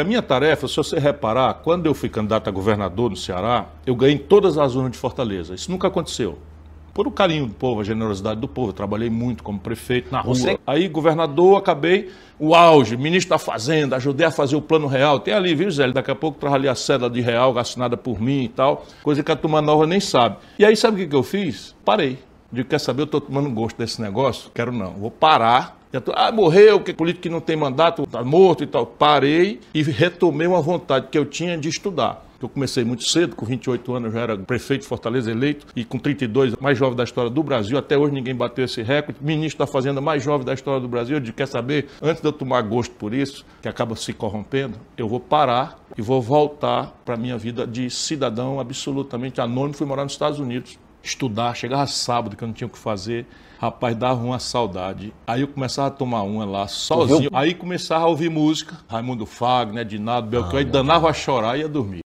A minha tarefa, se você reparar, quando eu fui candidato a governador no Ceará, eu ganhei todas as urnas de Fortaleza. Isso nunca aconteceu. Por o carinho do povo, a generosidade do povo. Eu trabalhei muito como prefeito na rua. Você... Aí, governador, acabei o auge, ministro da Fazenda, ajudei a fazer o plano real. Tem ali, viu, Zé? Daqui a pouco traz ali a cédula de real assinada por mim e tal. Coisa que a turma nova nem sabe. E aí, sabe o que, que eu fiz? Parei. Digo, quer saber, eu estou tomando gosto desse negócio? Quero não. Vou parar ah, morreu, que político que não tem mandato, está morto e tal. Parei e retomei uma vontade que eu tinha de estudar. Eu comecei muito cedo, com 28 anos já era prefeito de Fortaleza eleito e com 32, mais jovem da história do Brasil. Até hoje ninguém bateu esse recorde. Ministro da Fazenda mais jovem da história do Brasil. Eu disse, quer saber, antes de eu tomar gosto por isso, que acaba se corrompendo, eu vou parar e vou voltar para a minha vida de cidadão absolutamente anônimo. Fui morar nos Estados Unidos estudar, chegava sábado que eu não tinha o que fazer, rapaz, dava uma saudade. Aí eu começava a tomar uma lá sozinho, aí começava a ouvir música, Raimundo Fagner, Dinado, Belchior, ah, danava a chorar e ia dormir.